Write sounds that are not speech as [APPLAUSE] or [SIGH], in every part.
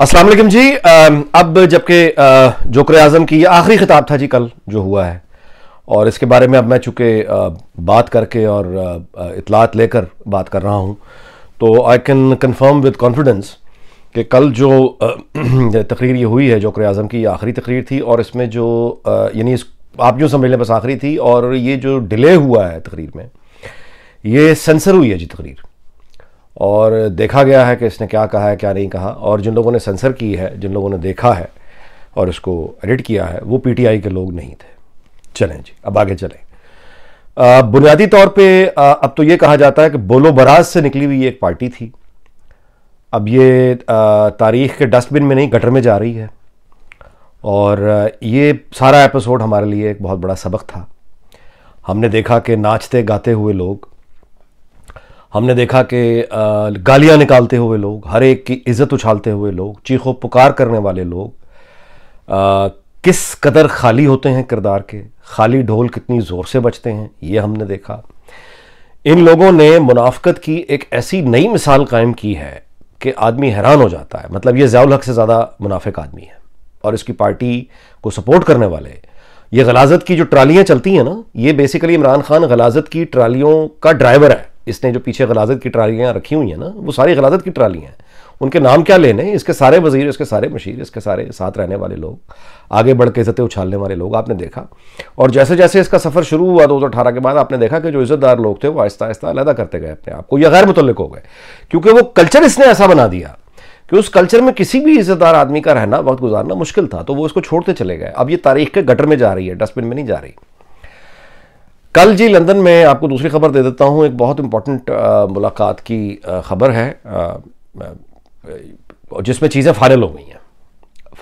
असलम जी अब जबकि जोकर आज़म की ये आखिरी ख़िताब था जी कल जो हुआ है और इसके बारे में अब मैं चूँकि बात करके और इतलात लेकर बात कर रहा हूँ तो I can confirm with confidence कि कल जो [CLEARS THROAT] तकरीर ये हुई है जोकर आज़म की ये आखिरी तकरीर थी और इसमें जो यानी इस आप जो समझ लें बस आखिरी थी और ये जो डिले हुआ है तकरीर में ये सेंसर हुई है जी तकरीर और देखा गया है कि इसने क्या कहा है क्या नहीं कहा और जिन लोगों ने सेंसर की है जिन लोगों ने देखा है और इसको एडिट किया है वो पीटीआई के लोग नहीं थे चलें जी अब आगे चलें बुनियादी तौर पे आ, अब तो ये कहा जाता है कि बोलो बराज से निकली हुई एक पार्टी थी अब ये तारीख के डस्टबिन में नहीं गटर में जा रही है और ये सारा एपिसोड हमारे लिए एक बहुत बड़ा सबक था हमने देखा कि नाचते गाते हुए लोग हमने देखा कि गालियां निकालते हुए लोग हर एक की इज़्ज़त उछालते हुए लोग चीखों पुकार करने वाले लोग आ, किस कदर खाली होते हैं किरदार के खाली ढोल कितनी ज़ोर से बचते हैं ये हमने देखा इन लोगों ने मुनाफ्त की एक ऐसी नई मिसाल कायम की है कि आदमी हैरान हो जाता है मतलब ये जयाल हक से ज़्यादा मुनाफिक आदमी है और इसकी पार्टी को सपोर्ट करने वाले ये गलाजत की जो ट्रालियाँ चलती हैं ना ये बेसिकली इमरान खान गलाजत की ट्रालियों का ड्राइवर है इसने जो पीछे गलाजत की ट्रालियाँ रखी हुई हैं ना वो सारी गलाजत की ट्रालियाँ हैं उनके नाम क्या लेने इसके सारे वजीर इसके सारे मशीर इसके सारे साथ रहने वाले लोग आगे बढ़ के इज्जतें उछालने वाले लोग आपने देखा और जैसे जैसे इसका सफ़र शुरू हुआ दो हज़ार अठारह के बाद आपने देखा कि जो इज़्ज़तदार लोग थे वो आहिस्ता आहिस्ता अलहदा करते गए अपने आप को या गैर मुतलक हो गए क्योंकि वो कल्चर इसने ऐसा बना दिया कि उस कल्चर में किसी भी इज्जतदार आदमी का रहना वक्त गुजारना मुश्किल था तो वो इसको छोड़ते चले गए अब ये तारीख के गटर में जा रही है डस्टबिन में नहीं जा रही कल जी लंदन में आपको दूसरी खबर दे देता हूँ एक बहुत इम्पोर्टेंट मुलाकात की खबर है जिसमें चीज़ें फाइनल हो गई हैं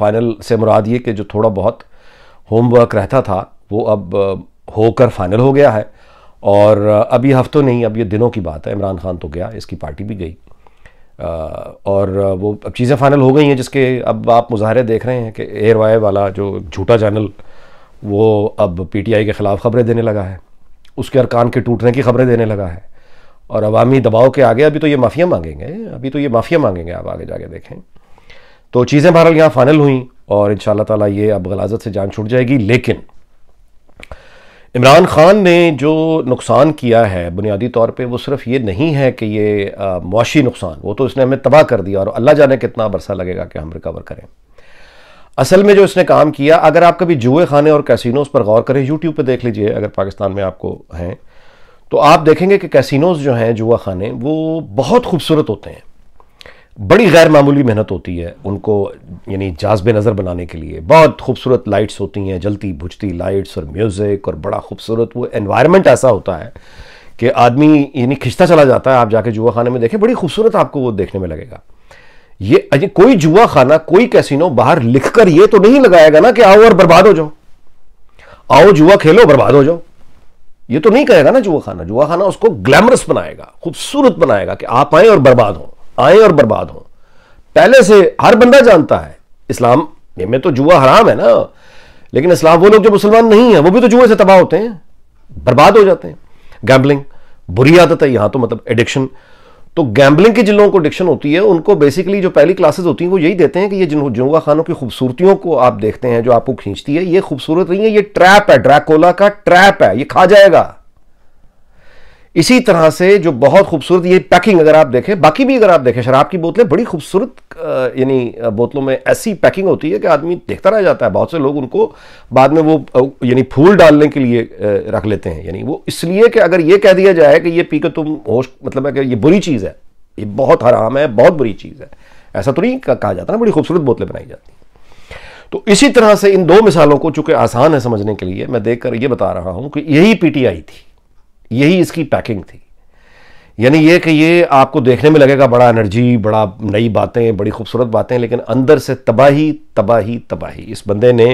फाइनल से मुराद ये कि जो थोड़ा बहुत होमवर्क रहता था वो अब होकर फाइनल हो गया है और अभी हफ्तों नहीं अब ये दिनों की बात है इमरान खान तो गया इसकी पार्टी भी गई और वो अब चीज़ें फाइनल हो गई हैं जिसके अब आप मुजाहरे देख रहे हैं कि एयर वाला जो झूठा चैनल वो अब पीटीआई के ख़िलाफ़ खबरें देने लगा है उसके अरकान के टूटने की खबरें देने लगा है और अवामी दबाव के आगे अभी तो ये माफ़िया मांगेंगे अभी तो ये माफ़िया मांगेंगे आप आगे जाके देखें तो चीज़ें बहरहाल यहाँ फाइनल हुई और इन ताला ये अब गलाजत से जान छूट जाएगी लेकिन इमरान खान ने जो नुकसान किया है बुनियादी तौर पे वो सिर्फ ये नहीं है कि ये मुआशी नुकसान वो तो इसने हमें तबाह कर दिया और अल्लाह जाने कितना बरसा लगेगा कि हम रिकवर करें असल में जो इसने काम किया अगर आप कभी जुए खाने और कैसीनोज पर गौर करें यूट्यूब पर देख लीजिए अगर पाकिस्तान में आपको हैं तो आप देखेंगे कि कैसीनोज जो हैं जुआ खाने वो बहुत खूबसूरत होते हैं बड़ी गैर मामूली मेहनत होती है उनको यानी जाजब नज़र बनाने के लिए बहुत खूबसूरत लाइट्स होती हैं जलती बुझती लाइट्स और म्यूज़िक और बड़ा खूबसूरत वो एनवायरनमेंट ऐसा होता है कि आदमी यानी खिंचता चला जाता है आप जाके जुआ खाने में देखें बड़ी खूबसूरत आपको वो देखने में लगेगा ये अजय कोई जुआ खाना कोई कैसीनो बाहर लिखकर ये तो नहीं लगाएगा ना कि आओ और बर्बाद हो जाओ आओ जुआ खेलो बर्बाद हो जाओ ये तो नहीं कहेगा ना जुआ खाना जुआ खाना उसको ग्लैमरस बनाएगा खूबसूरत बनाएगा कि आप आए और बर्बाद हो आए और बर्बाद हो पहले से हर बंदा जानता है इस्लाम में तो जुआ हराम है ना लेकिन इस्लाम वो लोग जो मुसलमान नहीं है वो भी तो जुए से तबाह होते हैं बर्बाद हो जाते हैं गैम्बलिंग बुरी आदत है यहां तो मतलब एडिक्शन तो गैम्बलिंग की जिन लोगों को एडिक्शन होती है उनको बेसिकली जो पहली क्लासेस होती हैं वो यही देते हैं कि ये जिन जुंगा खानों की खूबसूरतियों को आप देखते हैं जो आपको खींचती है ये खूबसूरत नहीं है ये ट्रैप है ड्रैकोला का ट्रैप है ये खा जाएगा इसी तरह से जो बहुत खूबसूरत ये पैकिंग अगर आप देखें बाकी भी अगर आप देखें शराब की बोतलें बड़ी खूबसूरत यानी बोतलों में ऐसी पैकिंग होती है कि आदमी देखता रह जाता है बहुत से लोग उनको बाद में वो यानी फूल डालने के लिए रख लेते हैं यानी वो इसलिए कि अगर ये कह दिया जाए कि ये पी के तुम होश मतलब है कि ये बुरी चीज़ है ये बहुत हराम है बहुत बुरी चीज़ है ऐसा तो नहीं कहा जाता ना बड़ी खूबसूरत बोतलें बनाई जाती हैं तो इसी तरह से इन दो मिसालों को चूँकि आसान है समझने के लिए मैं देखकर ये बता रहा हूँ कि यही पीटीआई थी यही इसकी पैकिंग थी यानी ये कि ये आपको देखने में लगेगा बड़ा एनर्जी बड़ा नई बातें बड़ी खूबसूरत बातें लेकिन अंदर से तबाही तबाही तबाही इस बंदे ने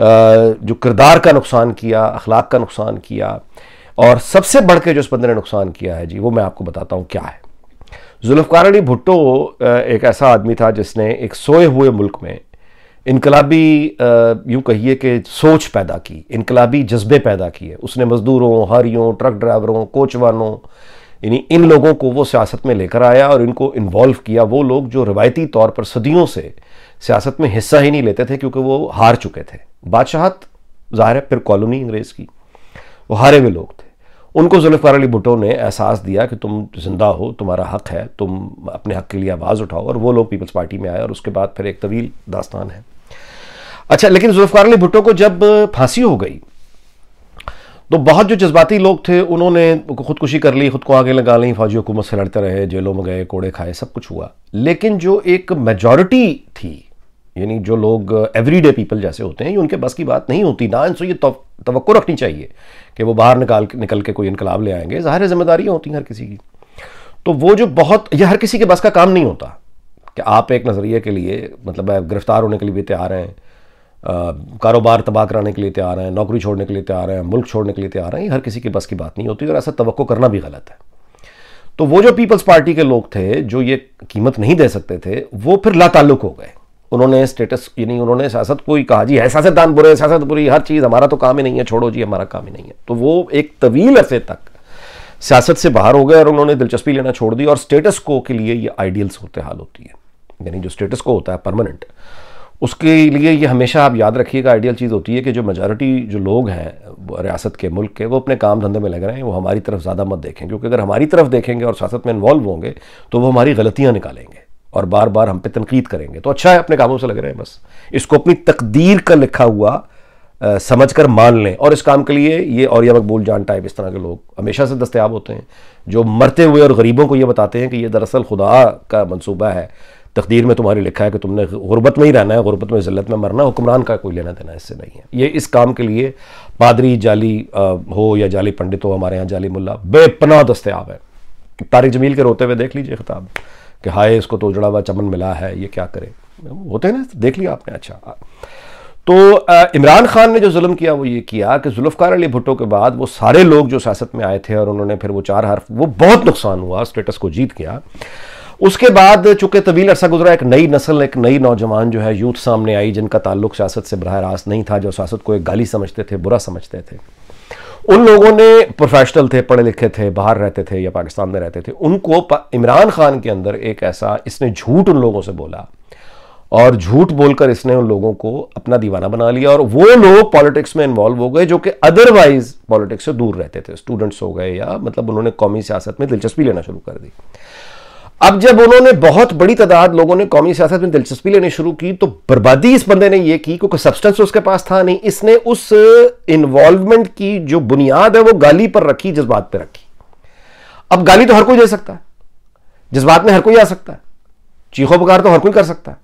जो किरदार का नुकसान किया अखलाक का नुकसान किया और सबसे बढ़ के जो इस बंदे ने नुकसान किया है जी वो मैं आपको बताता हूँ क्या है जुल्फ़ार अली भुट्टो एक ऐसा आदमी था जिसने एक सोए हुए मुल्क में इनकलाबी यूँ कहिए कि सोच पैदा की इनकलाबी जज्बे पैदा किए उसने मज़दूरों हारियों ट्रक ड्राइवरों कोचवानों यानी इन लोगों को वो सियासत में लेकर आया और इनको इन्वॉल्व किया वो लोग जो रवायती तौर पर सदियों से सियासत में हिस्सा ही नहीं लेते थे क्योंकि वो हार चुके थे बादशाहत ज़ाहिर है फिर कॉलोनी अंग्रेज़ की वो हारे हुए लोग थे उनको जुल्फ़ार अली भुटो ने एहसास दिया कि तुम जिंदा हो तुम्हारा हक है तुम अपने हक के लिए आवाज़ उठाओ और वो लोग पीपल्स पार्टी में आए और उसके बाद फिर एक तवील दास्तान है अच्छा लेकिन जुल्फकार अली भुट्टो को जब फांसी हो गई तो बहुत जो जज्बाती लोग थे उन्होंने खुदकुशी कर ली खुद को आगे लगा ली फौजी हुकूमत से लड़ते रहे जेलों में गए कोड़े खाए सब कुछ हुआ लेकिन जो एक मेजॉरिटी थी यानी जो लोग एवरीडे पीपल जैसे होते हैं ये उनके बस की बात नहीं होती ना इनसे ये तो रखनी चाहिए कि वो बाहर निकाल निकल के कोई इनकलाब ले आएंगे ज़ाहिर जिम्मेदारियाँ होती हैं हर किसी की तो वो जो बहुत यह हर किसी के बस का काम नहीं होता कि आप एक नज़रिए के लिए मतलब गिरफ्तार होने के लिए भी तैयार हैं कारोबार तबाह कराने के लिए तैयार हैं नौकरी छोड़ने के लिए तैयार हैं मुल्क छोड़ने के लिए तैयार हैं ये हर किसी के बस की बात नहीं होती और ऐसा तो करना भी गलत है तो वो जो पीपल्स पार्टी के लोग थे जो ये कीमत नहीं दे सकते थे वो फिर लाताल्लुक हो गए उन्होंने स्टेटस यानी उन्होंने सियासत को ही कहा जी है सियासतदान बुरे सियासत बुरी हर चीज़ हमारा तो काम ही नहीं है छोड़ो जी हमारा काम ही नहीं है तो वो एक तवील अरसे तक सियासत से बाहर हो गए और उन्होंने दिलचस्पी लेना छोड़ दी और स्टेटस को के लिए ये आइडियल्स होते हाल होती है यानी जो स्टेटस को होता है परमानेंट उसके लिए ये हमेशा आप याद रखिएगा आइडियल चीज़ होती है कि जो मेजॉरिटी जो लोग हैं रियासत के मुल्क के वो अपने काम धंधे में लग रहे हैं वो हमारी तरफ ज़्यादा मत देखें क्योंकि अगर हमारी तरफ देखेंगे और सियासत में इन्वॉल्व होंगे तो वो हमारी गलतियाँ निकालेंगे और बार बार हम पे तनकीद करेंगे तो अच्छा है अपने कामों से लग रहे हैं बस इसको अपनी तकदीर का लिखा हुआ समझ कर मान लें और इस काम के लिए ये और यह मकबूल जान टाइप इस तरह के लोग हमेशा से दस्तियाब होते हैं जो मरते हुए और गरीबों को ये बताते हैं कि ये दरअसल खुदा का मनसूबा है तकदीर में तुम्हारी लिखा है कि तुमने गुरबत में ही रहना है गुरबत में ज़िल्लत में मरना हुक्मरान का कोई लेना देना इससे नहीं है ये इस काम के लिए पादरी जाली हो या जाली पंडित हो हमारे यहाँ जाली मुला बेपनाह दस्तियाब है तारिक जमील के रोते हुए देख लीजिए खिताब कि हाय इसको तो उजड़ा हुआ चमन मिला है ये क्या करे होते हैं ना देख लिया आपने अच्छा तो इमरान खान ने जो जुल्म किया वो ये किया कि जुल्फ़ार अली भुट्टो के बाद वो सारे लोग जो सियासत में आए थे और उन्होंने फिर वो चार हर्फ वो बहुत नुकसान हुआ स्टेटस को जीत गया उसके बाद चूंकि तवील अरसा गुजरा एक नई नस्ल एक नई नौजवान जो है यूथ सामने आई जिनका ताल्लुक सियासत से बरह रास्त नहीं था जो सियासत को एक गाली समझते थे बुरा समझते थे उन लोगों ने प्रोफेशनल थे पढ़े लिखे थे बाहर रहते थे या पाकिस्तान में रहते थे उनको इमरान खान के अंदर एक ऐसा इसने झूठ उन लोगों से बोला और झूठ बोलकर इसने उन लोगों को अपना दीवाना बना लिया और वो लोग पॉलिटिक्स में इन्वॉल्व हो गए जो कि अदरवाइज पॉलिटिक्स से दूर रहते थे स्टूडेंट्स हो गए या मतलब उन्होंने कौमी सियासत में दिलचस्पी लेना शुरू कर दी अब जब उन्होंने बहुत बड़ी तादाद लोगों ने कौमी सियासत में दिलचस्पी लेने शुरू की तो बर्बादी इस बंदे ने यह की क्योंकि सब्सटेंस उसके पास था नहीं इसने उस इन्वॉल्वमेंट की जो बुनियाद है वो गाली पर रखी जज्बात पर रखी अब गाली तो हर कोई दे सकता है जज्बात में हर कोई आ सकता है चीखों पुकार तो हर कोई कर सकता है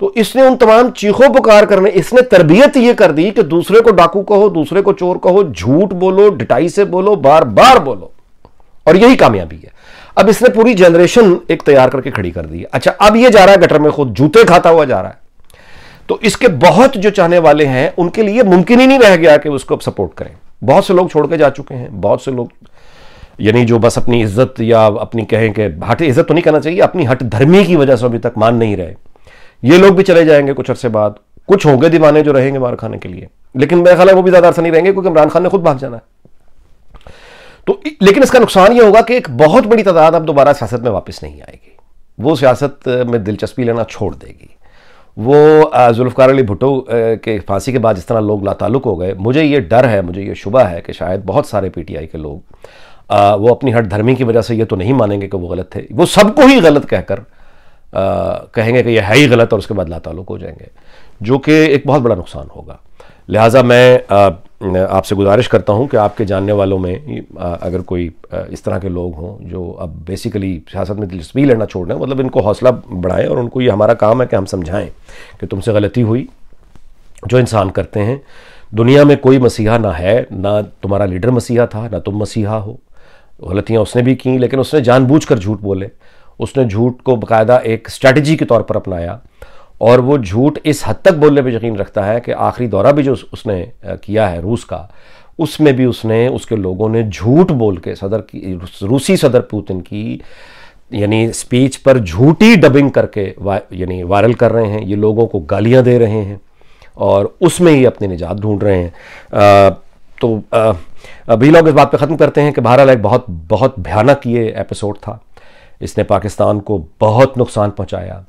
तो इसने उन तमाम चीखों पुकार करने इसने तरबियत यह कर दी कि दूसरे को डाकू कहो दूसरे को चोर कहो झूठ बोलो डिटाई से बोलो बार बार बोलो और यही कामयाबी है अब इसने पूरी जनरेशन एक तैयार करके खड़ी कर दी अच्छा अब ये जा रहा है गटर में खुद जूते खाता हुआ जा रहा है तो इसके बहुत जो चाहने वाले हैं उनके लिए मुमकिन ही नहीं रह गया कि उसको अब सपोर्ट करें बहुत से लोग छोड़ के जा चुके हैं बहुत से लोग यानी जो बस अपनी इज्जत या अपनी कहें कि हट इज्जत तो नहीं करना चाहिए अपनी हट धर्मी की वजह से अभी तक मान नहीं रहे ये लोग भी चले जाएंगे कुछ अरसे बाद कुछ होंगे दीवाने जो रहेंगे मार खाने के लिए लेकिन मेरा ख्याल है वो भी ज्यादा अरसा नहीं रहेंगे क्योंकि इमरान खान ने खुद भाग जाना है तो लेकिन इसका नुकसान ये होगा कि एक बहुत बड़ी तादाद अब दोबारा सियासत में वापस नहीं आएगी वो सियासत में दिलचस्पी लेना छोड़ देगी वो जुल्फ़ार अली भुट्टो के फांसी के बाद जिस तरह लोग लातालुक हो गए मुझे ये डर है मुझे ये शुबा है कि शायद बहुत सारे पीटीआई के लोग आ, वो अपनी हट धर्मी की वजह से ये तो नहीं मानेंगे कि वो गलत थे वो सबको ही गलत कहकर कहेंगे कि ये है ही गलत और उसके बाद लातालुक हो जाएंगे जो कि एक बहुत बड़ा नुकसान होगा लिहाजा मैं आपसे गुजारिश करता हूं कि आपके जानने वालों में अगर कोई इस तरह के लोग हों जो अब बेसिकली सियासत में दिलचस्पी लेना छोड़ रहे हैं मतलब इनको हौसला बढ़ाएं और उनको ये हमारा काम है कि हम समझाएं कि तुमसे गलती हुई जो इंसान करते हैं दुनिया में कोई मसीहा ना है ना तुम्हारा लीडर मसीहा था ना तुम मसीहा हो गलतियाँ उसने भी की लेकिन उसने जानबूझ कर झूठ बोले उसने झूठ को बाकायदा एक स्ट्रैटेजी के तौर पर अपनाया और वो झूठ इस हद तक बोलने पे यकीन रखता है कि आखिरी दौरा भी जो उसने किया है रूस का उसमें भी उसने उसके लोगों ने झूठ बोल के सदर की रूसी सदर पुतिन की यानी स्पीच पर झूठी डबिंग करके वा, यानी वायरल कर रहे हैं ये लोगों को गालियां दे रहे हैं और उसमें ही अपनी निजात ढूंढ रहे हैं आ, तो अभी लोग इस बात पे ख़त्म करते हैं कि बहरहाल एक बहुत बहुत भयानक ये एपिसोड था इसने पाकिस्तान को बहुत नुकसान पहुंचाया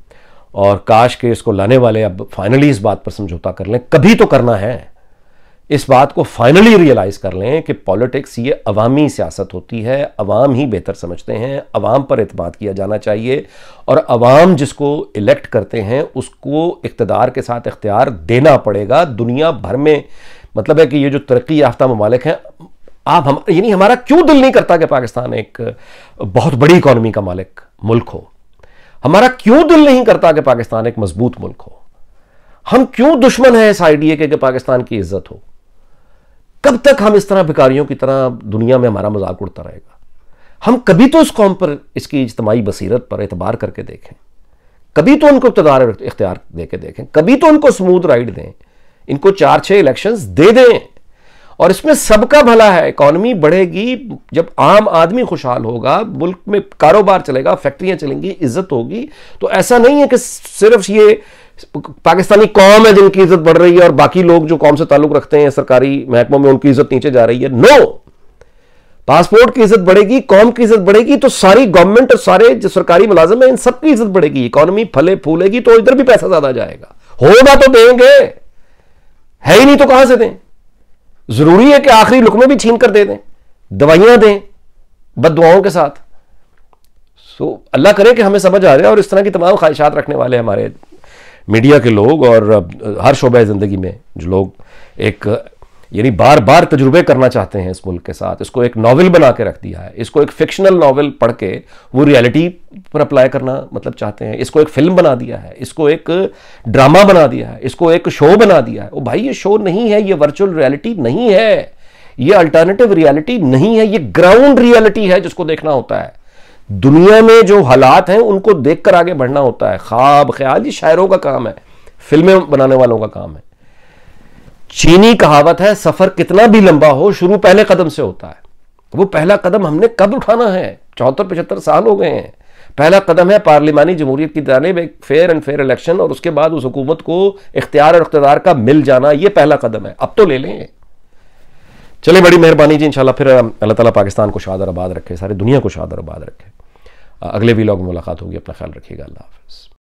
और काश के इसको लाने वाले अब फाइनली इस बात पर समझौता कर लें कभी तो करना है इस बात को फाइनली रियलाइज़ कर लें कि पॉलिटिक्स ये अवामी सियासत होती है अवाम ही बेहतर समझते हैं अवाम पर अतमाद किया जाना चाहिए और अवाम जिसको इलेक्ट करते हैं उसको इकतदार के साथ इख्तियार देना पड़ेगा दुनिया भर में मतलब है कि ये जो तरक्की याफ्ता ममालिक हैं आप हम यानी हमारा क्यों दिल नहीं करता कि पाकिस्तान एक बहुत बड़ी इकानमी का मालिक मुल्क हो हमारा क्यों दिल नहीं करता कि पाकिस्तान एक मजबूत मुल्क हो हम क्यों दुश्मन हैं इस आइडिया के कि पाकिस्तान की इज्जत हो कब तक हम इस तरह भिकारियों की तरह दुनिया में हमारा मजाक उड़ता रहेगा हम कभी तो इस कौम पर इसकी इज्तमाही बसीरत पर एतबार करके देखें कभी तो उनको इकतदार इख्तियार देकर देखें कभी तो उनको स्मूथ राइड दें इनको चार छः इलेक्शंस दे दें और इसमें सबका भला है इकोनॉमी बढ़ेगी जब आम आदमी खुशहाल होगा मुल्क में कारोबार चलेगा फैक्ट्रियां चलेंगी इज्जत होगी तो ऐसा नहीं है कि सिर्फ ये पाकिस्तानी कौम है जिनकी इज्जत बढ़ रही है और बाकी लोग जो कौम से ताल्लुक रखते हैं सरकारी महकमों में उनकी इज्जत नीचे जा रही है नो पासपोर्ट की इज्जत बढ़ेगी कौम की इज्जत बढ़ेगी तो सारी गवर्नमेंट और सारे जो सरकारी मुलाजम है इन सबकी इज्जत बढ़ेगी इकोनॉमी फले फूलेगी तो इधर भी पैसा ज्यादा जाएगा होगा तो देंगे है ही नहीं तो कहां से दें जरूरी है कि आखिरी लुकमे भी छीन कर दे दें दवाइयां दें बदवाओं के साथ सो अल्लाह करे कि हमें समझ आ रहा है और इस तरह की तमाम ख्वाहिशात रखने वाले हमारे मीडिया के लोग और हर शोबा ज़िंदगी में जो लोग एक यानी बार बार तजुर्बे करना चाहते हैं इस मुल्क के साथ इसको एक नावल बना के रख दिया है इसको एक फिक्शनल नावल पढ़ के वो रियलिटी पर अप्लाई करना मतलब चाहते हैं इसको एक फिल्म बना दिया है इसको एक ड्रामा बना दिया है इसको एक शो बना दिया है ओ भाई ये शो नहीं है ये वर्चुअल रियलिटी नहीं है ये अल्टरनेटिव रियलिटी नहीं है ये ग्राउंड रियलिटी है जिसको देखना होता है दुनिया में जो हालात हैं उनको देखकर आगे बढ़ना होता है ख्वाब ख्याल ये शायरों का काम है फिल्में बनाने वालों का काम है चीनी कहावत है सफर कितना भी लंबा हो शुरू पहले कदम से होता है वो पहला कदम हमने कब उठाना है चौहत्तर पचहत्तर साल हो गए हैं पहला कदम है पार्लिमानी जमहूरियत की जानब एक फेयर एंड फेयर इलेक्शन और उसके बाद उस हुकूमत को इख्तियार और इकतदार का मिल जाना ये पहला कदम है अब तो ले लें चले बड़ी मेहरबानी जी इंशाल्लाह फिर अल्लाह ताला पाकिस्तान को शादर आबाद रखे सारी दुनिया को शादर आबाद रखे अगले वीलॉग में मुलाकात होगी अपना ख्याल रखिएगा अल्लाह हाफिज़